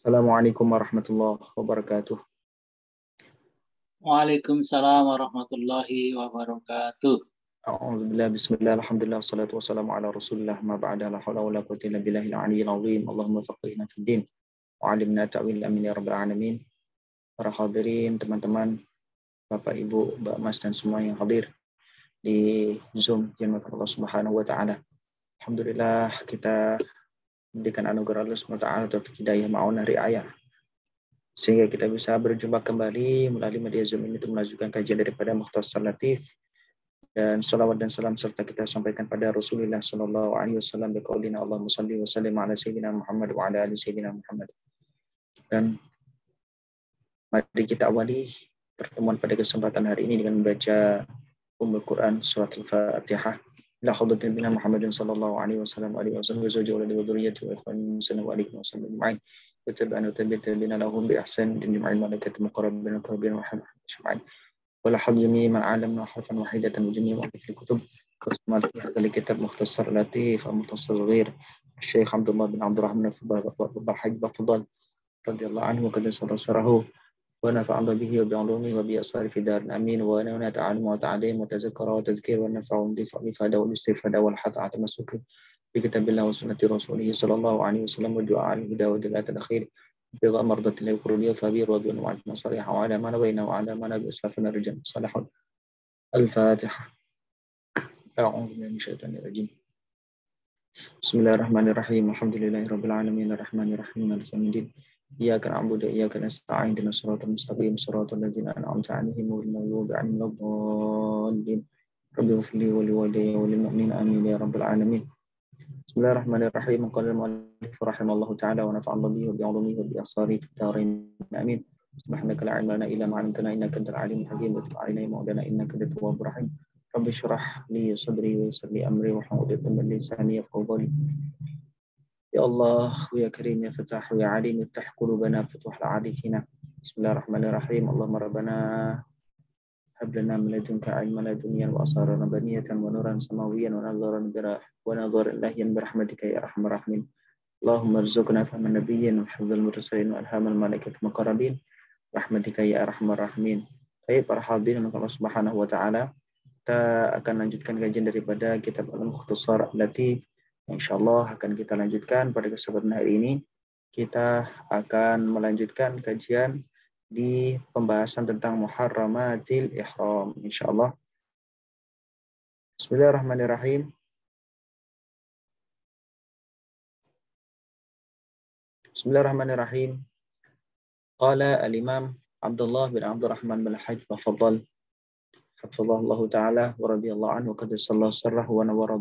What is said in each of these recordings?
Assalamualaikum warahmatullahi wabarakatuh. Waalaikumsalam warahmatullahi wabarakatuh. A'udzubillah bismillah alhamdulillah salatu wassalamu ala rasulillah ma ba'da la haula wala quwwata illa billahi al aliyyil 'azhim. Allahumma faqihna fid din wa 'allimna ta'wil amin ya rabbal alamin. Para hadirin, teman-teman, Bapak Ibu, Mbak Mas dan semua yang hadir di Zoom yang Allah Subhanahu wa taala. Alhamdulillah kita Berikan anugerah Allah SWT untuk hidayah maunah ayah Sehingga kita bisa berjumpa kembali melalui media Zoom ini untuk melanjutkan kajian daripada Mukhtasar Latif. Dan salawat dan salam serta kita sampaikan pada Rasulullah Sallallahu Alaihi Wasallam berkaulina Allahumma wa sallim ala Sayyidina Muhammad wa ala ali Sayyidina Muhammad. Dan mari kita awali pertemuan pada kesempatan hari ini dengan membaca Ummul Quran Surat Al-Fatihah إلى حضرة بنا محمد صلى الله عليه وسلم وآله وسلم وزوجه وولده وذريته وإخوانه وسلم وآله وصحبه أجمعين ان وتبع تابعنا لهم بإحسان أجمعين ملائكة المقربين والكربين ورحمة أجمعين ولحد جميع من علمنا حرفا واحدة وجميع ما في الكتب قسم في هذا الكتاب مختصر لطيف ومختصر غير الشيخ عبد الله بن عبد الرحمن الحج بفضل رضي الله عنه وقد سرسره ونفعنا به وبعلومه وبأسرار في دار أمين ونونا تعلم وتعليم وتذكر وتذكير والنفع والإفادة والاستفادة والحث على تمسك بكتاب الله وسنة رسوله صلى الله عليه وسلم والدعاء على الهدى ودلالة الخير بغى مرضة الله وكرمية الخبير وبأنواع النصائح وعلى ما نوينا وعلى ما نبي أسلافنا الرجال الصالحون الفاتحة أعوذ من الشيطان الرجيم بسم الله الرحمن الرحيم الحمد لله رب العالمين الرحمن الرحيم مالك يوم الدين إياك نعبد إياك نستعين اهدنا الصراط المستقيم صراط الذين أنعمت عليهم غير المغضوب عليهم ولا الضالين رب اغفر لي ولوالدي وللمؤمنين آمين يا رب العالمين بسم الله الرحمن الرحيم قال المؤلف رحمه الله تعالى ونفع الله به وبعلومه وبأسراره في الدارين آمين سبحانك لا علم لنا إلا ما علمتنا إنك أنت العليم الحكيم وتب علينا يا مولانا إنك أنت التواب الرحيم رب اشرح لي صدري ويسر لي أمري واحلل عقدة من لساني يفقهوا قولي يا الله يا كريم يا فتاح يا عليم افتح قلوبنا فتوح لعارفنا بسم الله الرحمن الرحيم اللهم ربنا هب لنا من لدنك علما لدنيا وابصارا بنية ونورا سماويا ونظرا براح ونظرا لاهيا برحمتك يا ارحم الراحمين اللهم ارزقنا فهم النبيين وحفظ المرسلين والهام الملائكة المقربين برحمتك يا ارحم الراحمين Baik para hadirin Allah Subhanahu wa taala, kita akan lanjutkan kajian daripada kitab Al-Mukhtasar Latif Insya Allah akan kita lanjutkan pada kesempatan hari ini. Kita akan melanjutkan kajian di pembahasan tentang muharramatil ihram. Insya Allah. Bismillahirrahmanirrahim. Bismillahirrahmanirrahim. Qala al-imam Abdullah bin Abdurrahman bin Hajj wa Fadl. Hafizahullah ta'ala wa radiyallahu anhu wa qadisallahu sarrahu wa nawar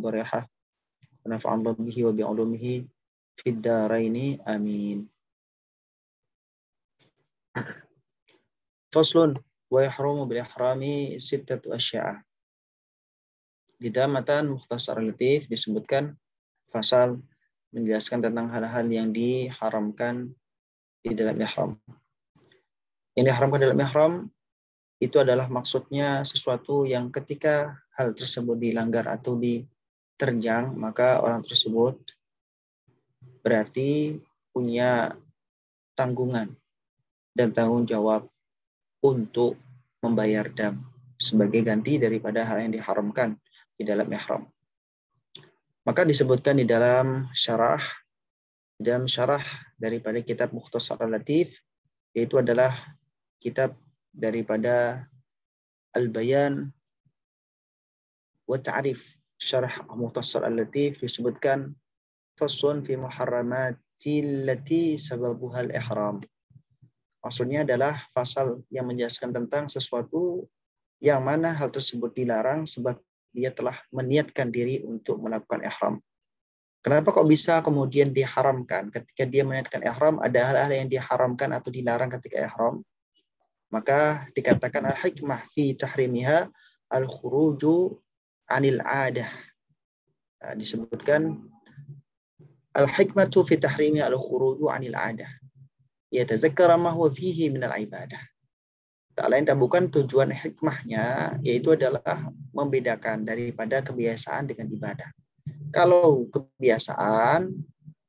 ونفع الله به وبعلومه في الدارين آمين فصل ويحرم بالإحرام ستة أشياء di dalam matan Mukhtasar relatif disebutkan pasal menjelaskan tentang hal-hal yang diharamkan di dalam ihram. Yang diharamkan dalam ihram itu adalah maksudnya sesuatu yang ketika hal tersebut dilanggar atau di terjang, maka orang tersebut berarti punya tanggungan dan tanggung jawab untuk membayar dam sebagai ganti daripada hal yang diharamkan di dalam ihram. Maka disebutkan di dalam syarah dalam syarah daripada kitab Mukhtasar Latif yaitu adalah kitab daripada Al-Bayan wa Ta'rif syarah Muhtasar Al-Latif disebutkan fasun fi muharramati allati sababuhal ihram. Maksudnya adalah fasal yang menjelaskan tentang sesuatu yang mana hal tersebut dilarang sebab dia telah meniatkan diri untuk melakukan ihram. Kenapa kok bisa kemudian diharamkan? Ketika dia meniatkan ihram, ada hal-hal yang diharamkan atau dilarang ketika ihram. Maka dikatakan al-hikmah fi tahrimiha al-khuruju anil ada Nah, disebutkan al hikmatu fi tahrimi al khuruju anil adah. Yatazakkara ma huwa fihi min al ibadah. Tak lain tak bukan tujuan hikmahnya yaitu adalah membedakan daripada kebiasaan dengan ibadah. Kalau kebiasaan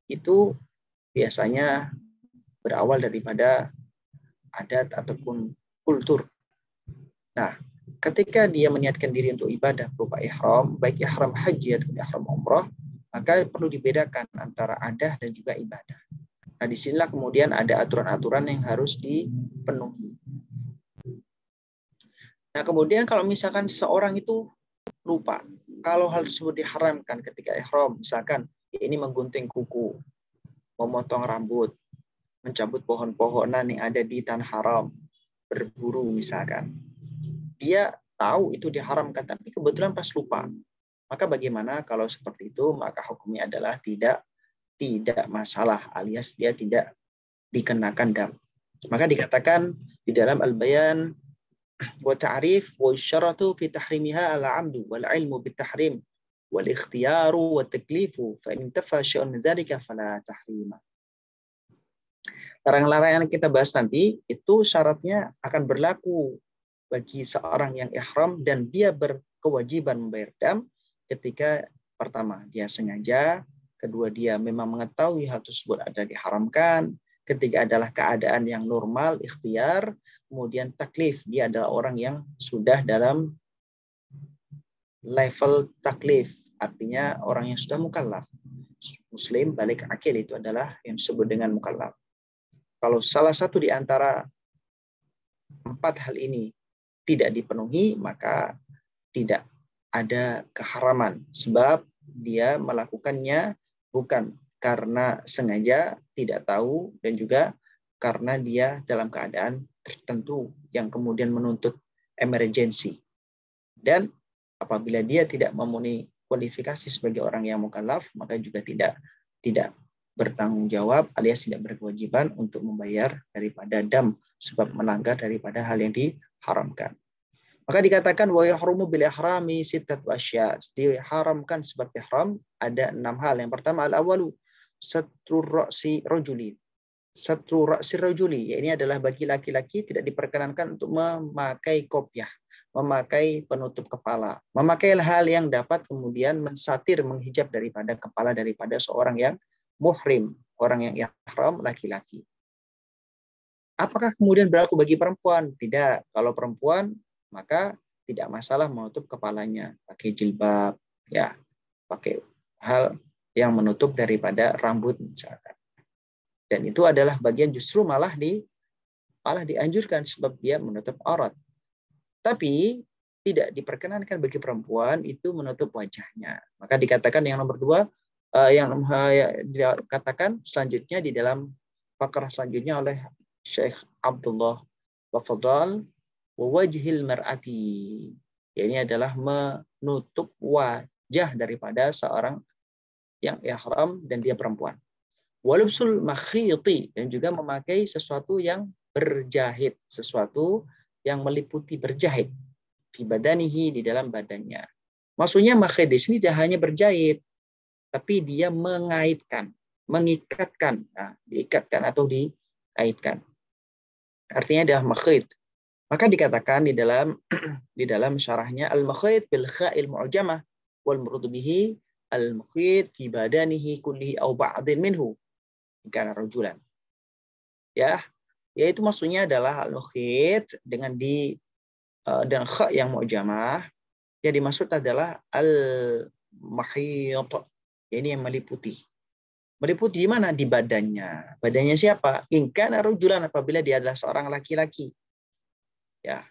itu biasanya berawal daripada adat ataupun kultur. Nah, ketika dia meniatkan diri untuk ibadah berupa ihram, baik ihram haji atau ihram umroh, maka perlu dibedakan antara adah dan juga ibadah. Nah, disinilah kemudian ada aturan-aturan yang harus dipenuhi. Nah, kemudian kalau misalkan seorang itu lupa, kalau hal tersebut diharamkan ketika ihram, misalkan ini menggunting kuku, memotong rambut, mencabut pohon-pohonan yang ada di tanah haram, berburu misalkan, dia tahu itu diharamkan tapi kebetulan pas lupa. Maka bagaimana kalau seperti itu maka hukumnya adalah tidak tidak masalah alias dia tidak dikenakan dam. Maka dikatakan di dalam Al-Bayan wa ta'rif wa syaratu fi tahrimiha al-amdu wal ilmu tahrim wal ikhtiyaru wa taklifu fa in tafa syai'un dzalika fala tahrima. Larangan-larangan yang kita bahas nanti itu syaratnya akan berlaku bagi seorang yang ihram dan dia berkewajiban membayar dam ketika pertama dia sengaja, kedua dia memang mengetahui hal tersebut ada diharamkan, ketiga adalah keadaan yang normal, ikhtiar, kemudian taklif, dia adalah orang yang sudah dalam level taklif, artinya orang yang sudah mukallaf. Muslim balik akil itu adalah yang disebut dengan mukallaf. Kalau salah satu di antara empat hal ini tidak dipenuhi maka tidak ada keharaman sebab dia melakukannya bukan karena sengaja tidak tahu dan juga karena dia dalam keadaan tertentu yang kemudian menuntut emergensi. Dan apabila dia tidak memenuhi kualifikasi sebagai orang yang mukallaf, maka juga tidak tidak bertanggung jawab alias tidak berkewajiban untuk membayar daripada dam sebab melanggar daripada hal yang di haramkan. Maka dikatakan wa yahrumu bil ihrami sittat asya. Diharamkan seperti haram ada enam hal. Yang pertama al awalu satru ra'si rajuli. Satru ra'si rajuli, ya ini adalah bagi laki-laki tidak diperkenankan untuk memakai kopiah, memakai penutup kepala, memakai hal yang dapat kemudian mensatir menghijab daripada kepala daripada seorang yang muhrim, orang yang ihram laki-laki. Apakah kemudian berlaku bagi perempuan? Tidak. Kalau perempuan, maka tidak masalah menutup kepalanya pakai jilbab, ya, pakai hal yang menutup daripada rambut misalkan. Dan itu adalah bagian justru malah di malah dianjurkan sebab dia menutup aurat. Tapi tidak diperkenankan bagi perempuan itu menutup wajahnya. Maka dikatakan yang nomor dua, eh, yang eh, ya, dikatakan selanjutnya di dalam pakar selanjutnya oleh Syekh Abdullah Wafadal wajhil mar'ati. Ya, ini adalah menutup wajah daripada seorang yang ihram dan dia perempuan. Walubsul makhiti dan juga memakai sesuatu yang berjahit, sesuatu yang meliputi berjahit fi badanihi di dalam badannya. Maksudnya makhid di sini tidak hanya berjahit, tapi dia mengaitkan, mengikatkan, nah, diikatkan atau dikaitkan artinya adalah makhid. Maka dikatakan di dalam di dalam syarahnya al-makhid bil kha'il mu'jamah wal murad bihi al-makhid fi badanihi kullihi aw ba'din minhu karena rajulan. Ya, yaitu maksudnya adalah al-makhid dengan di eh, dan kha yang mu'jamah yang dimaksud adalah al mahiyat. ini yang meliputi meliputi di mana di badannya. Badannya siapa? Ingkan rojulan apabila dia adalah seorang laki-laki. Ya.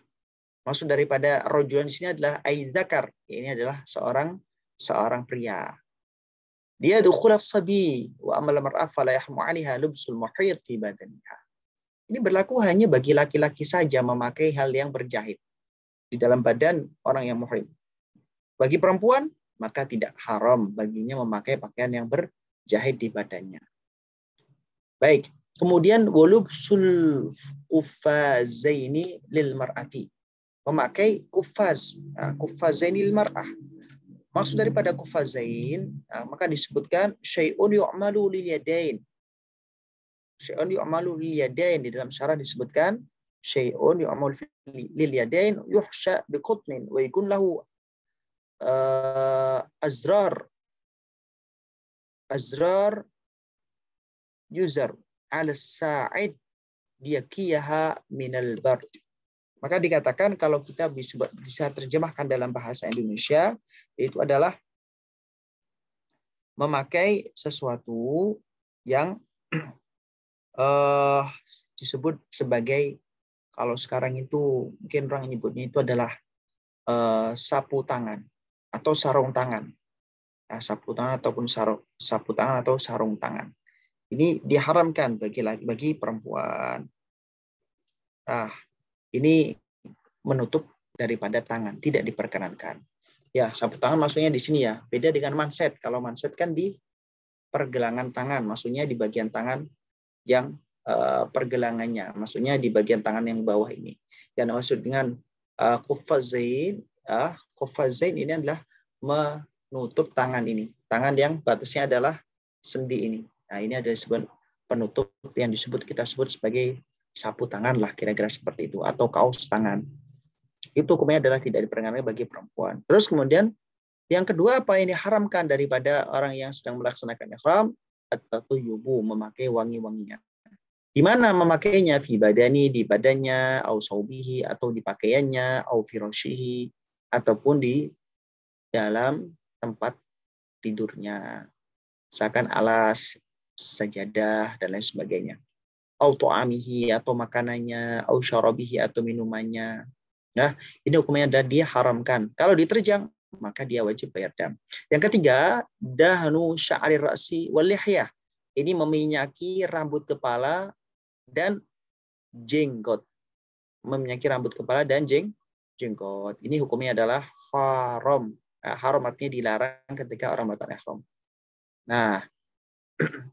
Maksud daripada rojulan di sini adalah aizakar. Ini adalah seorang seorang pria. Dia dukhul sabi wa amal mar'af fala yahmu 'alaiha lubsul muhit fi badannya Ini berlaku hanya bagi laki-laki saja memakai hal yang berjahit di dalam badan orang yang muhrim. Bagi perempuan maka tidak haram baginya memakai pakaian yang ber, jahit di badannya. Baik, kemudian walubsul kufazaini lil mar'ati. Memakai kufaz, nah, kufazaini lil mar'ah. Maksud daripada kufazain, nah, maka disebutkan syai'un yu'malu lil yadain. Syai'un yu'malu lil yadain di dalam syarah disebutkan syai'un yu'malu lil yadain yuhsha biqutnin wa yakun lahu eh, azrar azrar yuzar al sa'id diyakiyaha minal bar. Maka dikatakan kalau kita bisa, bisa terjemahkan dalam bahasa Indonesia, itu adalah memakai sesuatu yang uh, disebut sebagai kalau sekarang itu mungkin orang nyebutnya itu adalah uh, sapu tangan atau sarung tangan. Ya, sapu tangan ataupun sarung, sapu tangan atau sarung tangan. Ini diharamkan bagi bagi perempuan. Ah, ini menutup daripada tangan, tidak diperkenankan. Ya, sapu tangan maksudnya di sini ya. Beda dengan manset. Kalau manset kan di pergelangan tangan, maksudnya di bagian tangan yang eh, pergelangannya, maksudnya di bagian tangan yang bawah ini. Dan maksud dengan uh, eh, kufazain, ah, kufazain ini adalah me nutup tangan ini. Tangan yang batasnya adalah sendi ini. Nah, ini ada sebuah penutup yang disebut kita sebut sebagai sapu tangan lah kira-kira seperti itu atau kaos tangan. Itu hukumnya adalah tidak diperkenankan bagi perempuan. Terus kemudian yang kedua apa ini haramkan daripada orang yang sedang melaksanakan ihram atau yubu memakai wangi wanginya. Di mana memakainya fi badani di badannya au saubihi atau di pakaiannya au firoshihi ataupun di dalam tempat tidurnya, misalkan alas, sajadah, dan lain sebagainya. Auto amihi atau makanannya, au syarabihi atau minumannya. Nah, ini hukumnya ada dia haramkan. Kalau diterjang, maka dia wajib bayar dam. Yang ketiga, dahnu sya'ri ra'si walihya. Ini meminyaki rambut kepala dan jenggot. Meminyaki rambut kepala dan jeng jenggot. Ini hukumnya adalah haram Eh, haram artinya dilarang ketika orang melakukan ihram. Nah,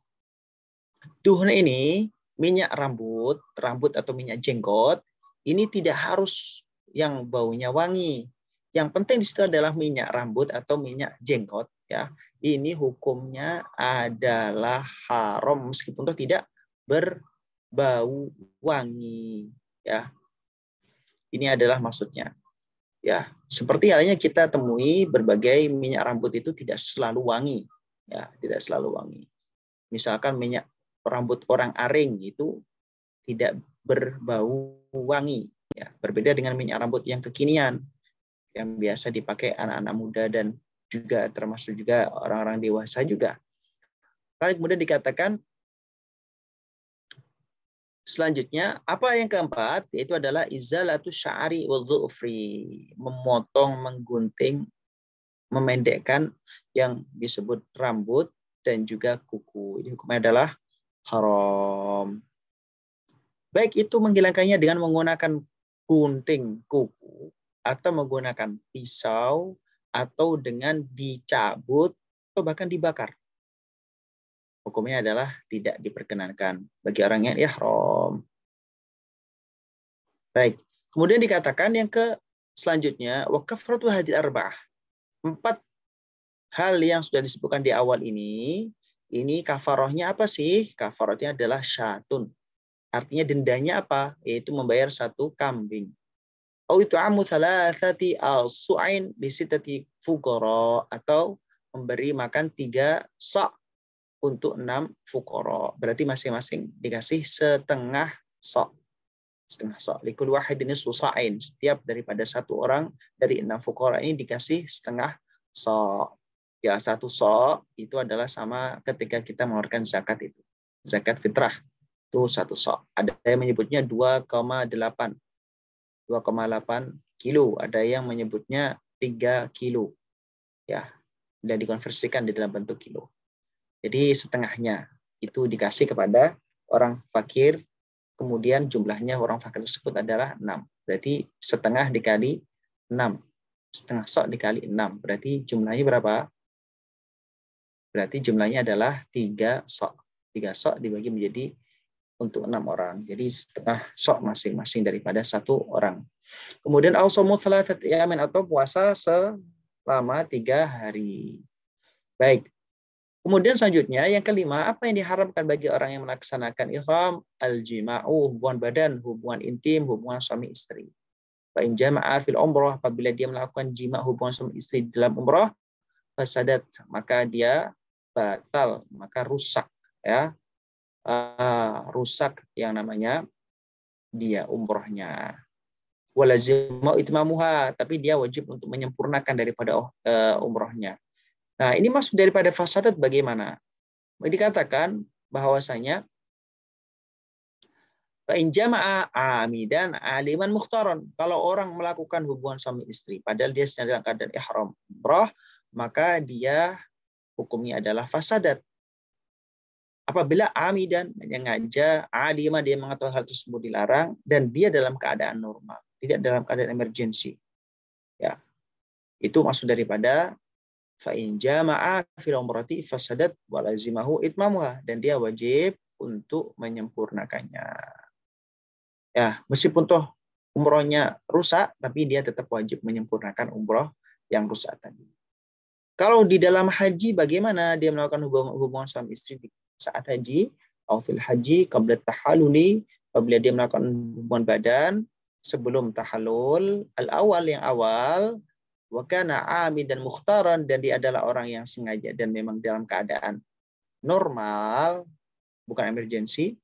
duhun ini minyak rambut, rambut atau minyak jenggot, ini tidak harus yang baunya wangi. Yang penting di situ adalah minyak rambut atau minyak jenggot ya. Ini hukumnya adalah haram meskipun itu tidak berbau wangi ya. Ini adalah maksudnya. Ya, seperti halnya kita temui berbagai minyak rambut itu tidak selalu wangi, ya, tidak selalu wangi. Misalkan minyak rambut orang aring itu tidak berbau wangi, ya, berbeda dengan minyak rambut yang kekinian yang biasa dipakai anak-anak muda dan juga termasuk juga orang-orang dewasa juga. Lalu kemudian dikatakan Selanjutnya, apa yang keempat yaitu adalah izalatu sya'ri wa dhu'fri, memotong, menggunting, memendekkan yang disebut rambut dan juga kuku. Ini hukumnya adalah haram. Baik itu menghilangkannya dengan menggunakan gunting kuku atau menggunakan pisau atau dengan dicabut atau bahkan dibakar. Hukumnya adalah tidak diperkenankan bagi orang yang ihram. Baik. Kemudian dikatakan yang ke selanjutnya wakafratu hadil arba'ah. Empat hal yang sudah disebutkan di awal ini, ini kafarohnya apa sih? Kafarohnya adalah syatun. Artinya dendanya apa? Yaitu membayar satu kambing. Au itu amu thalathati al-su'ain bisitati fukoro. Atau memberi makan tiga sok untuk enam fukoro. Berarti masing-masing dikasih setengah sok setengah sok. Likul wahid ini susain. Setiap daripada satu orang dari enam fukora ini dikasih setengah sok. Ya, satu sok itu adalah sama ketika kita mengeluarkan zakat itu. Zakat fitrah itu satu sok. Ada yang menyebutnya 2,8 2,8 kilo. Ada yang menyebutnya 3 kilo. Ya, dan dikonversikan di dalam bentuk kilo. Jadi setengahnya itu dikasih kepada orang fakir kemudian jumlahnya orang fakir tersebut adalah 6. Berarti setengah dikali 6. Setengah sok dikali 6. Berarti jumlahnya berapa? Berarti jumlahnya adalah 3 sok. 3 sok dibagi menjadi untuk 6 orang. Jadi setengah sok masing-masing daripada satu orang. Kemudian ausomu thalathat yamin atau puasa selama 3 hari. Baik, Kemudian selanjutnya yang kelima, apa yang diharamkan bagi orang yang melaksanakan ihram? Al-jima'u, hubungan badan, hubungan intim, hubungan suami istri. Wa in jama'a fil umrah, apabila dia melakukan jima hubungan suami istri dalam umrah, fasadat, maka dia batal, maka rusak ya. Uh, rusak yang namanya dia umrohnya. Walazimau itmamuha, tapi dia wajib untuk menyempurnakan daripada uh, eh, umrohnya Nah, ini masuk daripada fasadat bagaimana? Dikatakan bahwasanya Fa'in jama'a amidan aliman muhtaron. Kalau orang melakukan hubungan suami istri, padahal dia sedang dalam keadaan ihram, umrah, maka dia hukumnya adalah fasadat. Apabila amidan menyengaja aliman dia mengetahui hal tersebut dilarang dan dia dalam keadaan normal, tidak dalam keadaan emergensi. Ya. Itu maksud daripada fa in jama'a fil umrati fasadat walazimahu itmamuha dan dia wajib untuk menyempurnakannya. Ya, meskipun toh umrohnya rusak, tapi dia tetap wajib menyempurnakan umroh yang rusak tadi. Kalau di dalam haji, bagaimana dia melakukan hubungan, hubungan suami istri di saat haji? fil haji, qabla tahaluli, apabila dia melakukan hubungan badan, sebelum tahalul, al-awal yang awal, wakana amin dan mukhtaran dan dia adalah orang yang sengaja dan memang dalam keadaan normal bukan emergensi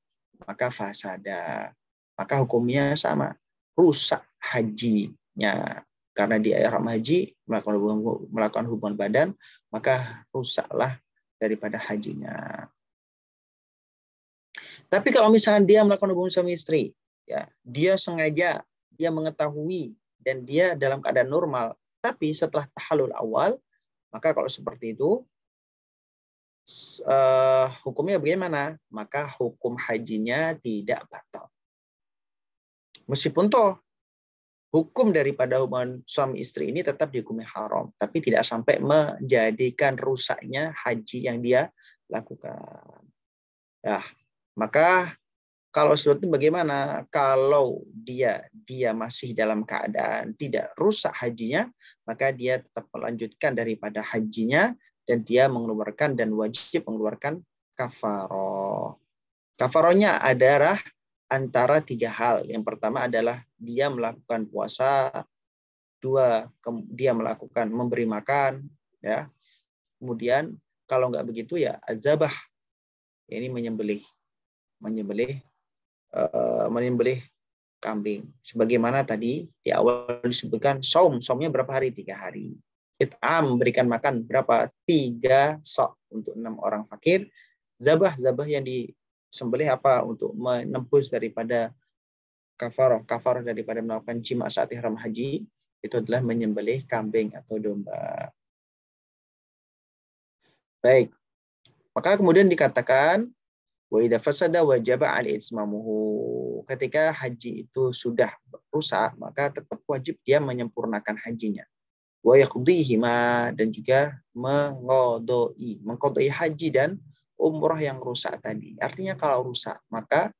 maka fasada maka hukumnya sama rusak hajinya karena di ihram haji melakukan hubungan, melakukan hubungan badan maka rusaklah daripada hajinya tapi kalau misalnya dia melakukan hubungan suami istri ya dia sengaja dia mengetahui dan dia dalam keadaan normal tapi setelah tahalul awal, maka kalau seperti itu, uh, hukumnya bagaimana? Maka hukum hajinya tidak batal. Meskipun toh hukum daripada hubungan suami istri ini tetap dihukumi haram, tapi tidak sampai menjadikan rusaknya haji yang dia lakukan. Ya, maka kalau seperti itu bagaimana kalau dia dia masih dalam keadaan tidak rusak hajinya, maka dia tetap melanjutkan daripada hajinya dan dia mengeluarkan dan wajib mengeluarkan kafaro. Kafaronya adalah antara tiga hal. Yang pertama adalah dia melakukan puasa, dua dia melakukan memberi makan, ya. Kemudian kalau nggak begitu ya azabah. Ini menyembelih, menyembelih, uh, menyembelih kambing. Sebagaimana tadi di awal disebutkan som somnya berapa hari? Tiga hari. It'am, berikan makan berapa? Tiga sok untuk enam orang fakir. Zabah, zabah yang disembelih apa? Untuk menembus daripada kafar kafar daripada melakukan jima saat ihram haji, itu adalah menyembelih kambing atau domba. Baik. Maka kemudian dikatakan Wa idza fasada wajaba al itsmamuhu. Ketika haji itu sudah rusak, maka tetap wajib dia menyempurnakan hajinya. Wa yaqdihima dan juga mengodoi, mengkodoi haji dan umroh yang rusak tadi. Artinya kalau rusak, maka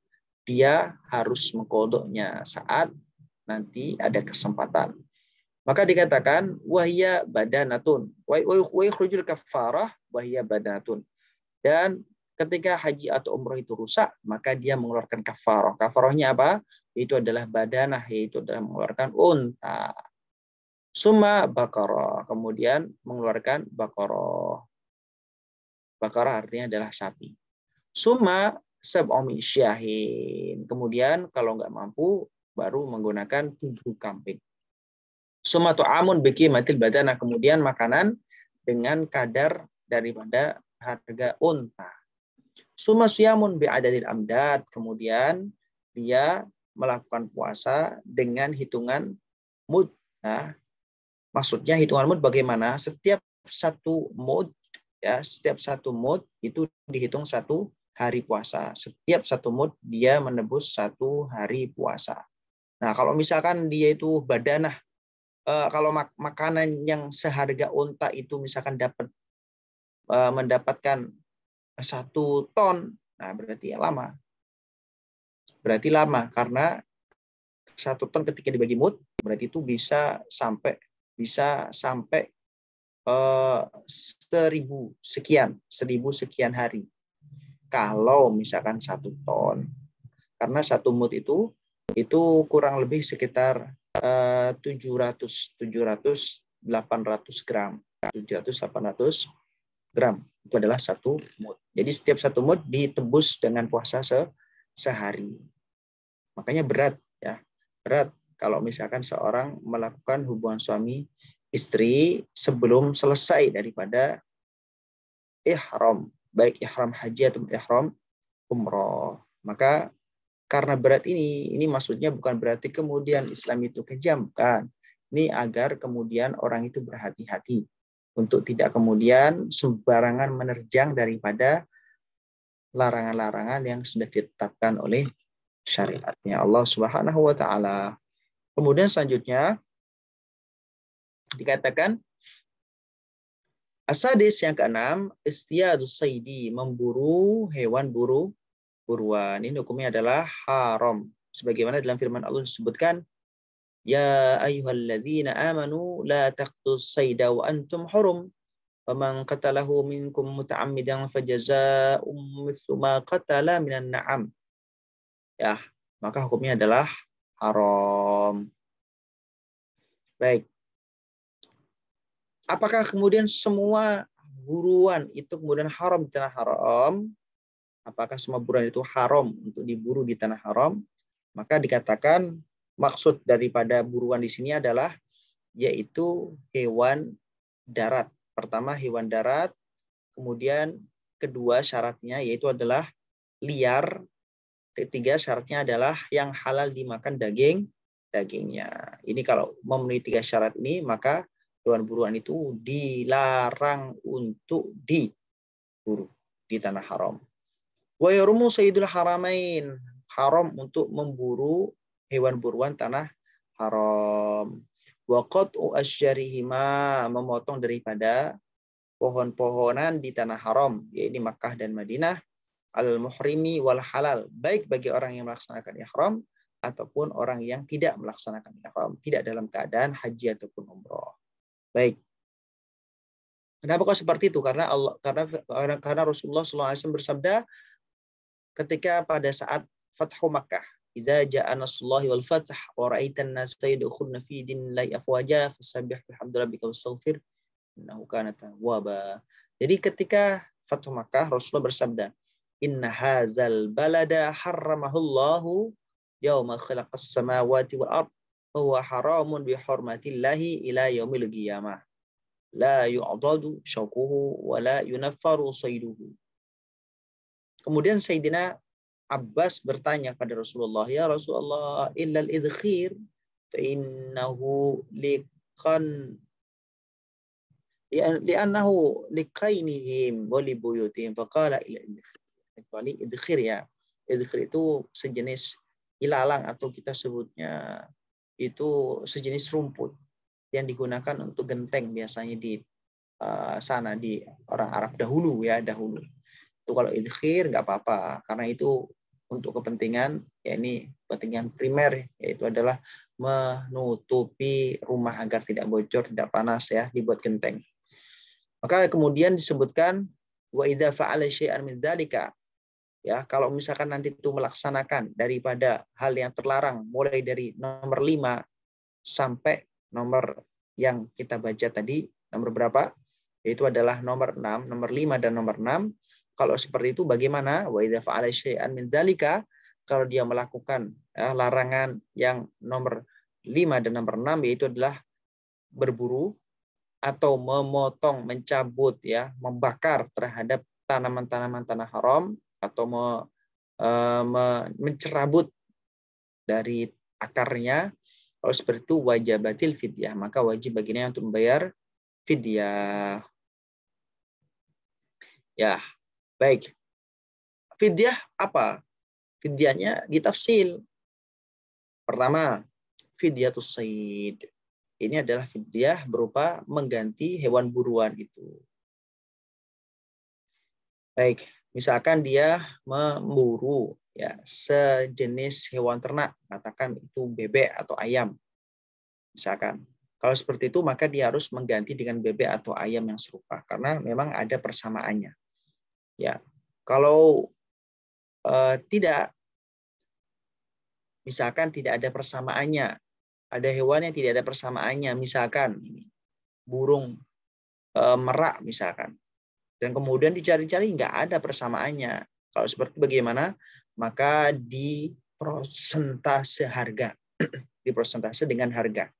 dia harus mengkodoknya saat nanti ada kesempatan. Maka dikatakan wahya badanatun, wa yakhrujul kafarah wahya badanatun. Dan Ketika haji atau umroh itu rusak, maka dia mengeluarkan kafaroh. Kafarohnya apa? Itu adalah badanah, yaitu adalah mengeluarkan unta. summa bakoroh, kemudian mengeluarkan bakoroh. Bakoroh artinya adalah sapi. summa sabomi syahin. Kemudian kalau nggak mampu, baru menggunakan tujuh kambing. Suma amun biki matil badanah. Kemudian makanan dengan kadar daripada harga unta. Suma siyamun bi'adadil amdad. Kemudian dia melakukan puasa dengan hitungan mud. Nah, maksudnya hitungan mud bagaimana? Setiap satu mud ya, setiap satu mud itu dihitung satu hari puasa. Setiap satu mud dia menebus satu hari puasa. Nah, kalau misalkan dia itu badanah eh, kalau makanan yang seharga unta itu misalkan dapat eh, mendapatkan satu ton, nah berarti ya lama. Berarti lama karena satu ton ketika dibagi mut, berarti itu bisa sampai bisa sampai eh, seribu sekian, seribu sekian hari. Kalau misalkan satu ton, karena satu mut itu itu kurang lebih sekitar eh, 700 delapan ratus gram tujuh ratus delapan ratus gram. Itu adalah satu mud. Jadi setiap satu mud ditebus dengan puasa se sehari. Makanya berat ya. Berat kalau misalkan seorang melakukan hubungan suami istri sebelum selesai daripada ihram, baik ihram haji atau ihram umroh. Maka karena berat ini, ini maksudnya bukan berarti kemudian Islam itu kejam, kan? Ini agar kemudian orang itu berhati-hati untuk tidak kemudian sembarangan menerjang daripada larangan-larangan yang sudah ditetapkan oleh syariatnya Allah Subhanahu wa taala. Kemudian selanjutnya dikatakan asadis yang keenam istiadu saidi memburu hewan buru buruan. Ini hukumnya adalah haram sebagaimana dalam firman Allah disebutkan Ya ayyuhalladzina amanu la taqtus sayda wa antum hurum. Faman qatalahu minkum muta'ammidan fajaza'um mithlu ma qatala minan na'am. Ya, maka hukumnya adalah haram. Baik. Apakah kemudian semua buruan itu kemudian haram di tanah haram? Apakah semua buruan itu haram untuk diburu di tanah haram? Maka dikatakan maksud daripada buruan di sini adalah yaitu hewan darat. Pertama hewan darat, kemudian kedua syaratnya yaitu adalah liar, ketiga syaratnya adalah yang halal dimakan daging dagingnya. Ini kalau memenuhi tiga syarat ini maka hewan buruan itu dilarang untuk diburu di tanah haram. Wa yarumu sayyidul haramain haram untuk memburu hewan buruan tanah haram. Wakot asyarihima memotong daripada pohon-pohonan di tanah haram, yaitu Makkah dan Madinah, al-muhrimi wal halal, baik bagi orang yang melaksanakan ihram ataupun orang yang tidak melaksanakan ihram, tidak dalam keadaan haji ataupun umroh. Baik. Kenapa kok seperti itu? Karena Allah karena karena Rasulullah SAW bersabda ketika pada saat Fathu Makkah Idza jaa nasrullahi wal fath wa ra'aitan nas yadkhuluna fi dinillahi afwaja fasabbih bihamdirabbika wastaghfir innahu kana tawwaba. Jadi ketika Fathu Makkah Rasulullah bersabda, "Inna hazal balada harramahullahu yauma khalaqas samawati wal ard wa haramun bi hurmatillahi ila yaumil qiyamah." La yu'dadu syauquhu wa la yunaffaru sayduhu. Kemudian Sayyidina Abbas bertanya pada Rasulullah, "Ya Rasulullah, illal idkhir fa innahu liqan ya, li'annahu liqainihim wa li buyutihim." Faqala ila idkhir. idkhir ya. Idkhir itu sejenis ilalang atau kita sebutnya itu sejenis rumput yang digunakan untuk genteng biasanya di uh, sana di orang Arab dahulu ya dahulu itu kalau idkhir nggak apa-apa karena itu untuk kepentingan ya ini kepentingan primer yaitu adalah menutupi rumah agar tidak bocor, tidak panas ya, dibuat genteng. Maka kemudian disebutkan wa idza fa'ala syai'an min dzalika ya kalau misalkan nanti itu melaksanakan daripada hal yang terlarang mulai dari nomor 5 sampai nomor yang kita baca tadi nomor berapa yaitu adalah nomor 6, nomor 5 dan nomor 6 kalau seperti itu bagaimana? Wa idza fa'ala kalau dia melakukan eh, larangan yang nomor 5 dan nomor 6 yaitu adalah berburu atau memotong, mencabut ya, membakar terhadap tanaman-tanaman tanah haram atau me, e, me, mencerabut dari akarnya. Kalau seperti itu wajibatil fidyah, maka wajib baginya untuk membayar fidyah. Ya, Baik. Fidyah apa? Fidyahnya ditafsil. Pertama, fidyatus said. Ini adalah fidyah berupa mengganti hewan buruan itu. Baik, misalkan dia memburu ya sejenis hewan ternak, katakan itu bebek atau ayam. Misalkan kalau seperti itu maka dia harus mengganti dengan bebek atau ayam yang serupa karena memang ada persamaannya. Ya, kalau eh, tidak, misalkan tidak ada persamaannya, ada hewan yang tidak ada persamaannya, misalkan burung eh, merak misalkan, dan kemudian dicari-cari nggak ada persamaannya. Kalau seperti bagaimana, maka di persentase harga, di persentase dengan harga.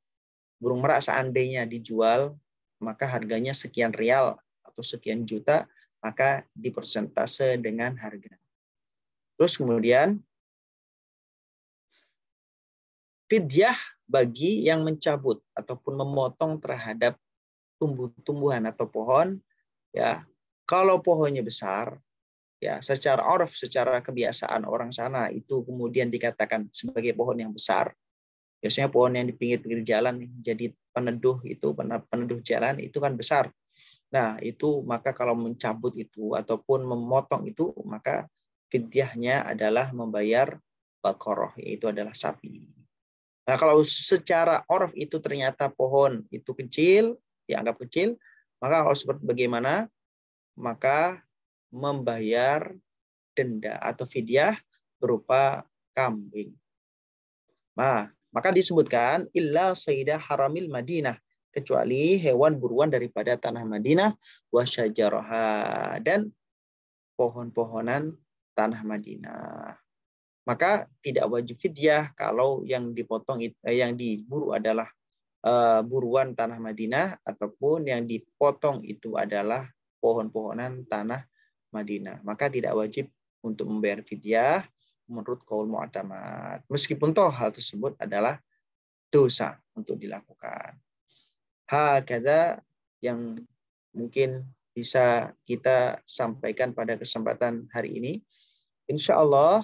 Burung merak seandainya dijual, maka harganya sekian rial atau sekian juta, maka dipersentase dengan harga. Terus kemudian fidyah bagi yang mencabut ataupun memotong terhadap tumbuh-tumbuhan atau pohon ya kalau pohonnya besar ya secara orf secara kebiasaan orang sana itu kemudian dikatakan sebagai pohon yang besar biasanya pohon yang di pinggir-pinggir jalan jadi peneduh itu peneduh jalan itu kan besar Nah, itu maka kalau mencabut itu ataupun memotong itu, maka fidyahnya adalah membayar bakoroh, yaitu adalah sapi. Nah, kalau secara orf itu ternyata pohon itu kecil, dianggap kecil, maka kalau seperti bagaimana? Maka membayar denda atau fidyah berupa kambing. Nah, maka disebutkan illa sayyidah haramil Madinah kecuali hewan buruan daripada tanah Madinah wasyajaroha dan pohon-pohonan tanah Madinah. Maka tidak wajib fidyah kalau yang dipotong eh, yang diburu adalah eh, buruan tanah Madinah ataupun yang dipotong itu adalah pohon-pohonan tanah Madinah. Maka tidak wajib untuk membayar fidyah menurut kaul mu'tamad. Meskipun toh hal tersebut adalah dosa untuk dilakukan. Hakada yang mungkin bisa kita sampaikan pada kesempatan hari ini. Insya Allah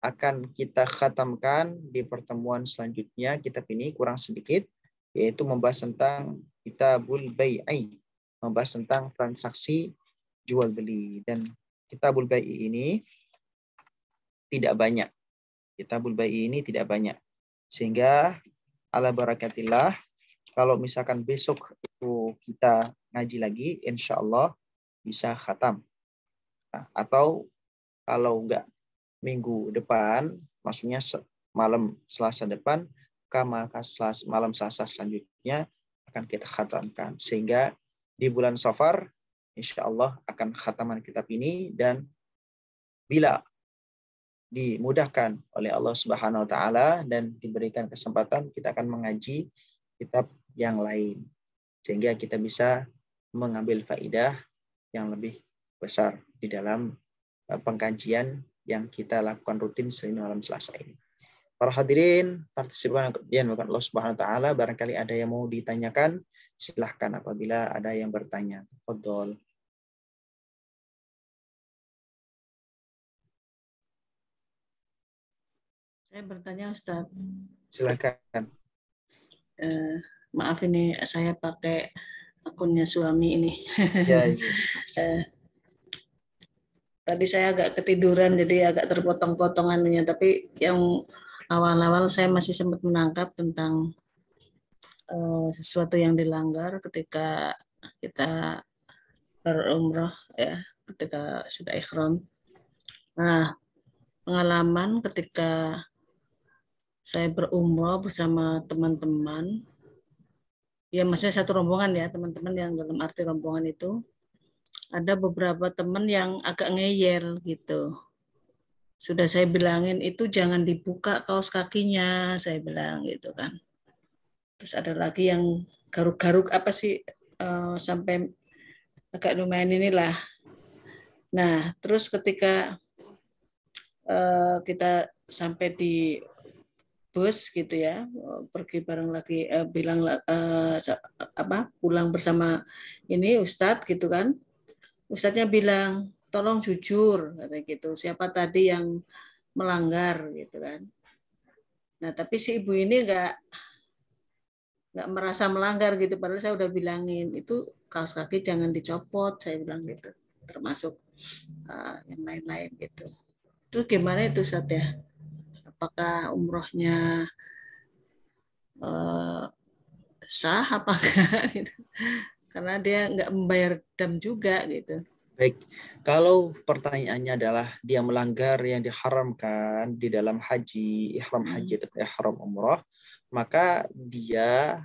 akan kita khatamkan di pertemuan selanjutnya kitab ini kurang sedikit yaitu membahas tentang kitabul bai'i membahas tentang transaksi jual beli dan kitabul bai'i ini tidak banyak kitabul bai'i ini tidak banyak sehingga ala barakatillah kalau misalkan besok itu kita ngaji lagi, insya Allah bisa khatam. Nah, atau kalau enggak minggu depan, maksudnya malam Selasa depan, maka malam Selasa selanjutnya akan kita khatamkan. Sehingga di bulan Safar, insya Allah akan khataman kitab ini dan bila dimudahkan oleh Allah Subhanahu wa taala dan diberikan kesempatan kita akan mengaji kitab yang lain. Sehingga kita bisa mengambil faidah yang lebih besar di dalam eh, pengkajian yang kita lakukan rutin Senin malam Selasa ini. Para hadirin, partisipan yang bukan Allah Subhanahu wa taala, barangkali ada yang mau ditanyakan, silahkan apabila ada yang bertanya. Fadol. Saya bertanya Ustaz. Silahkan. Eh, maaf ini saya pakai akunnya suami ini. Ya, ya. tadi saya agak ketiduran jadi agak terpotong-potongannya tapi yang awal-awal saya masih sempat menangkap tentang uh, sesuatu yang dilanggar ketika kita berumrah ya ketika sudah ikhram. Nah, pengalaman ketika saya berumrah bersama teman-teman ya maksudnya satu rombongan ya teman-teman yang dalam arti rombongan itu ada beberapa teman yang agak ngeyel gitu sudah saya bilangin itu jangan dibuka kaos kakinya saya bilang gitu kan terus ada lagi yang garuk-garuk apa sih uh, sampai agak lumayan inilah nah terus ketika uh, kita sampai di bus gitu ya eh, pergi bareng lagi eh, bilang eh, apa pulang bersama ini Ustadz gitu kan Ustadznya bilang tolong jujur kata gitu siapa tadi yang melanggar gitu kan nah tapi si ibu ini nggak nggak merasa melanggar gitu padahal saya udah bilangin itu kaos kaki jangan dicopot saya bilang gitu termasuk uh, yang lain-lain gitu terus gimana itu saat ya apakah umrohnya uh, sah apa enggak gitu. Karena dia nggak membayar dam juga gitu. Baik, kalau pertanyaannya adalah dia melanggar yang diharamkan di dalam haji, ihram hmm. haji atau ihram umroh, maka dia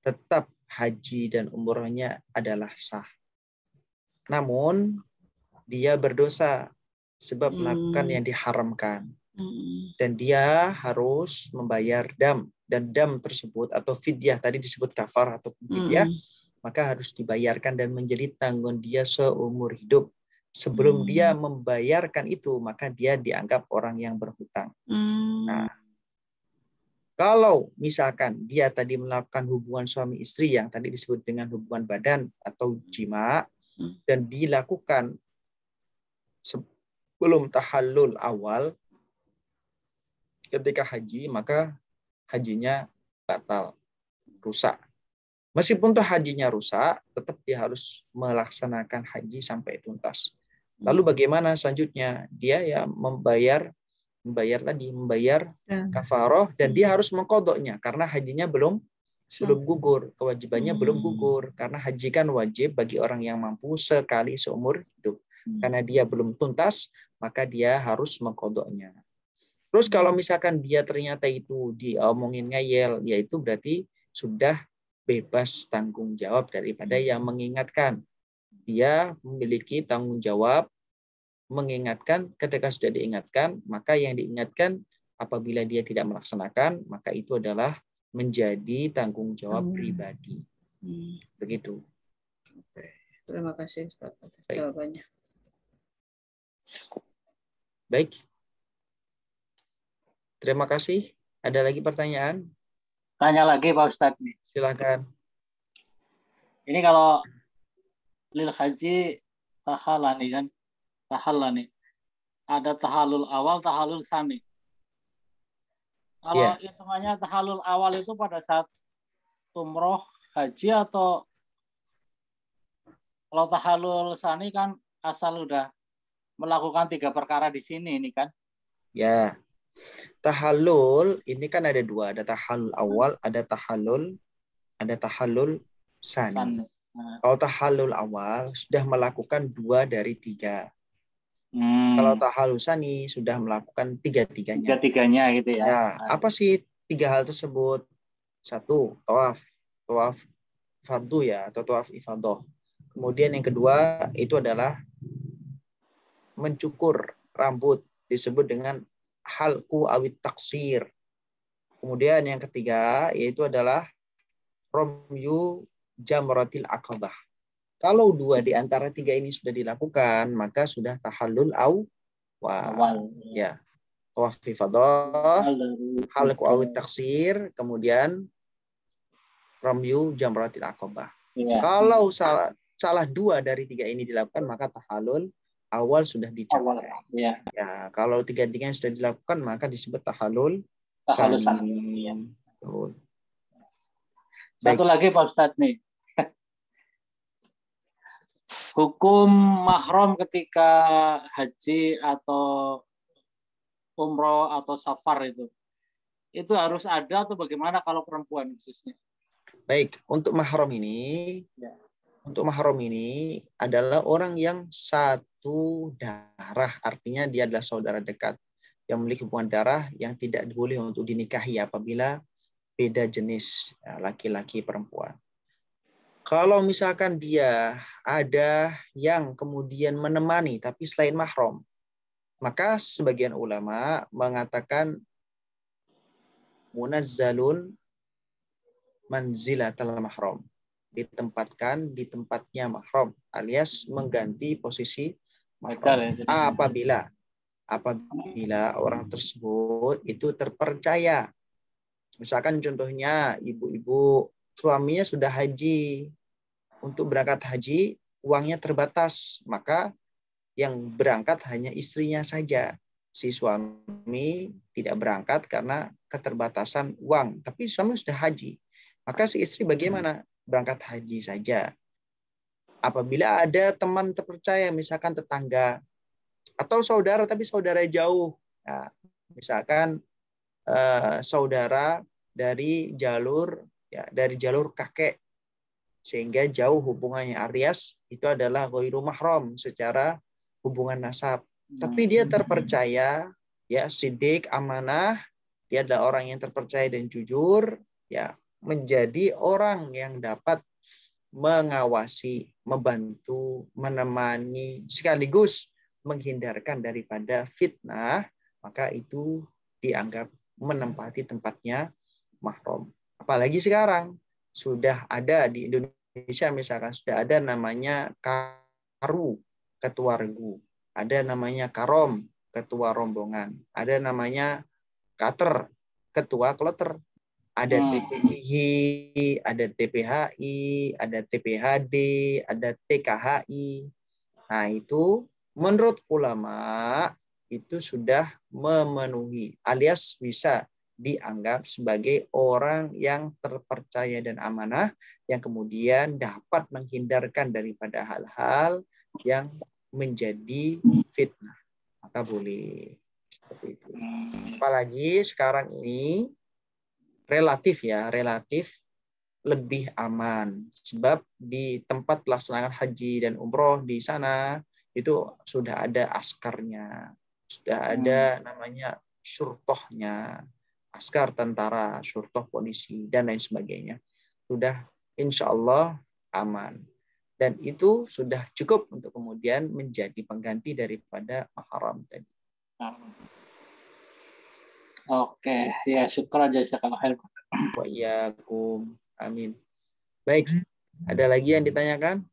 tetap haji dan umrohnya adalah sah. Namun dia berdosa sebab melakukan hmm. yang diharamkan dan dia harus membayar dam dan dam tersebut atau fidyah tadi disebut kafar atau fidyah hmm. maka harus dibayarkan dan menjadi tanggung dia seumur hidup sebelum hmm. dia membayarkan itu maka dia dianggap orang yang berhutang. Hmm. Nah, kalau misalkan dia tadi melakukan hubungan suami istri yang tadi disebut dengan hubungan badan atau jima mm. dan dilakukan sebelum tahallul awal ketika haji maka hajinya batal, rusak. Meskipun tuh hajinya rusak, tetap dia harus melaksanakan haji sampai tuntas. Lalu hmm. bagaimana selanjutnya? Dia ya membayar membayar tadi, membayar iya. kafaroh dan dia hmm. harus mengkodoknya karena hajinya belum belum gugur, kewajibannya hmm. belum gugur karena haji kan wajib bagi orang yang mampu sekali seumur hidup. Hmm. Karena dia belum tuntas, maka dia harus mengkodoknya. Terus kalau misalkan dia ternyata itu diomongin ngeyel, ya itu berarti sudah bebas tanggung jawab daripada yang mengingatkan. Dia memiliki tanggung jawab mengingatkan ketika sudah diingatkan, maka yang diingatkan apabila dia tidak melaksanakan, maka itu adalah menjadi tanggung jawab hmm. pribadi. Hmm. Begitu. Terima kasih Ustaz atas jawabannya. Baik. Terima kasih. Ada lagi pertanyaan? Tanya lagi Pak Ustadz. Silakan. Ini kalau lil haji tahalani kan, tahalani. Ada tahalul awal, tahalul sani. Kalau yeah. hitungannya tahalul awal itu pada saat umroh haji atau kalau tahalul sani kan asal udah melakukan tiga perkara di sini ini kan? Ya. Tahalul ini kan ada dua, ada tahalul awal, ada tahalul, ada tahalul sani. Nah. Kalau tahalul awal sudah melakukan dua dari tiga. Hmm. Kalau tahalul sani sudah melakukan tiga-tiganya. Tiga-tiganya gitu ya. ya. Apa sih tiga hal tersebut? Satu, tawaf. Tawaf fardu ya atau tawaf ifadah. Kemudian yang kedua itu adalah mencukur rambut disebut dengan halku awit taksir. Kemudian yang ketiga yaitu adalah romyu jamratil akabah. Kalau dua di antara tiga ini sudah dilakukan, maka sudah tahallul au wa ya. Tawaf ifadah, halku awit taksir, kemudian romyu jamratil akabah. Iya. Kalau salah salah dua dari tiga ini dilakukan, maka tahallul awal sudah dicapai. ya. ya, kalau tiga tiga yang sudah dilakukan maka disebut tahalul. Tahalul iya. Satu lagi Pak Ustadz nih. Hukum mahram ketika haji atau umroh atau safar itu. Itu harus ada atau bagaimana kalau perempuan khususnya? Baik, untuk mahram ini ya. untuk mahram ini adalah orang yang satu satu darah, artinya dia adalah saudara dekat yang memiliki hubungan darah yang tidak boleh untuk dinikahi apabila beda jenis ya, laki-laki perempuan. Kalau misalkan dia ada yang kemudian menemani tapi selain mahram, maka sebagian ulama mengatakan munazzalun telah mahram ditempatkan di tempatnya mahram alias mengganti posisi Ya, apabila apabila orang tersebut itu terpercaya. Misalkan contohnya ibu-ibu suaminya sudah haji. Untuk berangkat haji uangnya terbatas, maka yang berangkat hanya istrinya saja. Si suami tidak berangkat karena keterbatasan uang, tapi suami sudah haji. Maka si istri bagaimana? Berangkat haji saja apabila ada teman terpercaya, misalkan tetangga atau saudara tapi saudara jauh, ya, misalkan eh, saudara dari jalur ya dari jalur kakek sehingga jauh hubungannya Aries itu adalah ghairu Rom secara hubungan nasab. Tapi dia hmm. terpercaya ya sidik amanah, dia adalah orang yang terpercaya dan jujur ya menjadi orang yang dapat mengawasi, membantu, menemani, sekaligus menghindarkan daripada fitnah, maka itu dianggap menempati tempatnya mahrum. Apalagi sekarang sudah ada di Indonesia misalkan sudah ada namanya karu ketua regu, ada namanya karom ketua rombongan, ada namanya kater ketua kloter ada hmm. ada TPHI, ada TPHD, ada TKHI. Nah, itu menurut ulama itu sudah memenuhi alias bisa dianggap sebagai orang yang terpercaya dan amanah yang kemudian dapat menghindarkan daripada hal-hal yang menjadi fitnah. Maka boleh seperti itu. Hmm. Apalagi sekarang ini relatif ya, relatif lebih aman. Sebab di tempat pelaksanaan haji dan umroh di sana itu sudah ada askarnya, sudah hmm. ada namanya surtohnya, askar tentara, surtoh polisi, dan lain sebagainya. Sudah insya Allah aman. Dan itu sudah cukup untuk kemudian menjadi pengganti daripada mahram tadi. Hmm. Oke, ya syukur aja kalau khair. Wa Amin. Baik. Ada lagi yang ditanyakan?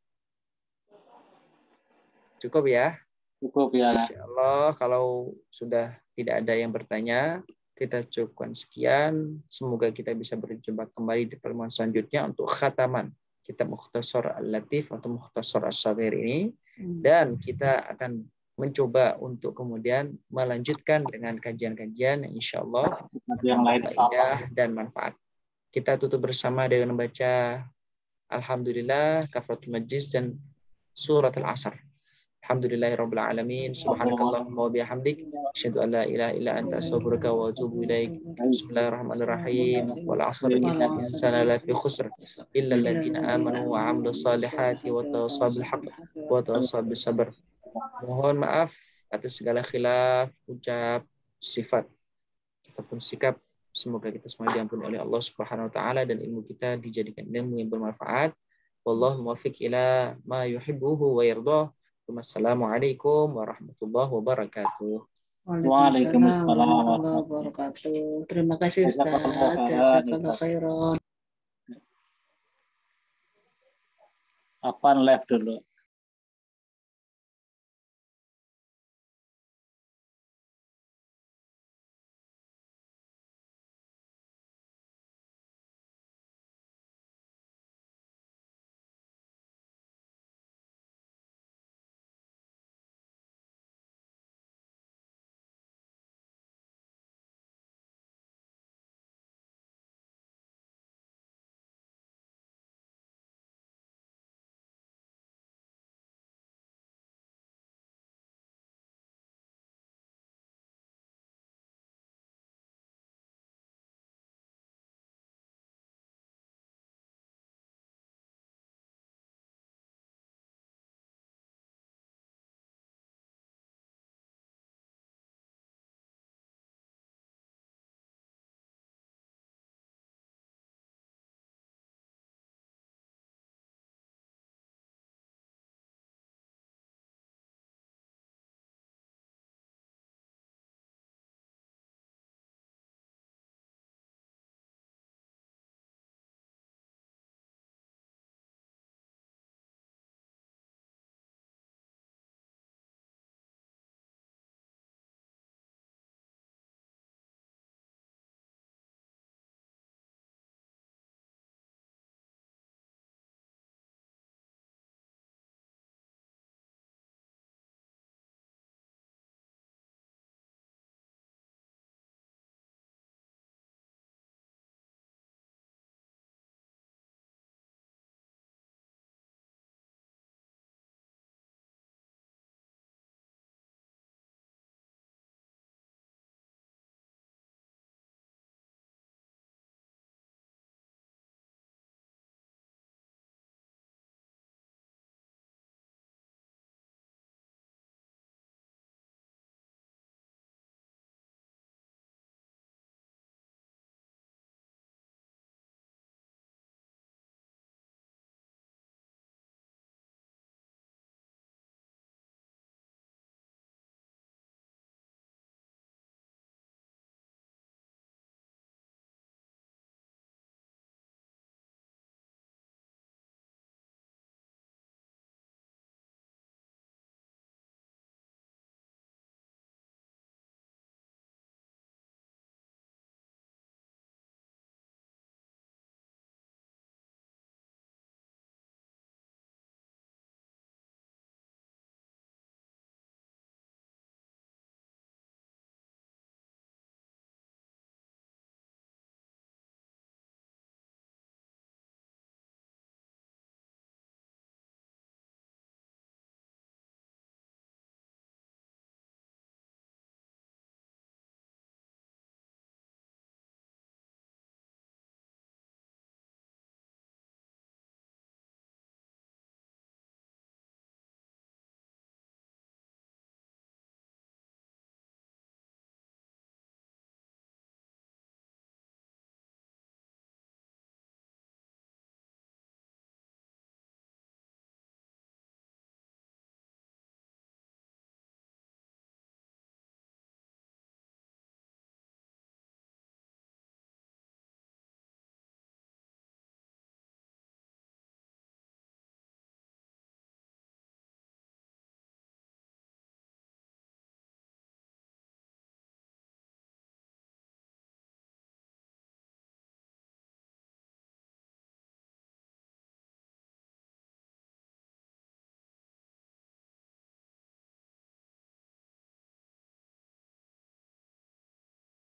Cukup ya? Cukup ya. Insya Allah kalau sudah tidak ada yang bertanya, kita cukupkan sekian. Semoga kita bisa berjumpa kembali di pertemuan selanjutnya untuk khataman kitab Mukhtasar Al-Latif atau Mukhtasar As-Sagir ini. Hmm. Dan kita akan mencoba untuk kemudian melanjutkan dengan kajian-kajian yang insya Allah yang lain dan manfaat. Kita tutup bersama dengan membaca Alhamdulillah, Kafratul Majlis, dan Surat Al-Asr. Alhamdulillahi Rabbil Alamin. Subhanakallahumma wa bihamdik. Asyadu an la ilaha illa anta astagfiruka wa atubu ilaik. Bismillahirrahmanirrahim. Wal asr innal insana fi khusr illa alladziina amanu wa amlu salihati wa tawasabil haq. wa tawasabil sabr. Mohon maaf atas segala khilaf, ucap, sifat ataupun sikap. Semoga kita semua diampuni oleh Allah Subhanahu wa taala dan ilmu kita dijadikan ilmu yang bermanfaat. Wallahu muwaffiq ila ma yuhibbuhu wa yardah. Wassalamualaikum warahmatullahi wabarakatuh. Waalaikumsalam warahmatullahi wabarakatuh. Terima kasih Ustaz. Jazakallahu khairan. apaan live dulu.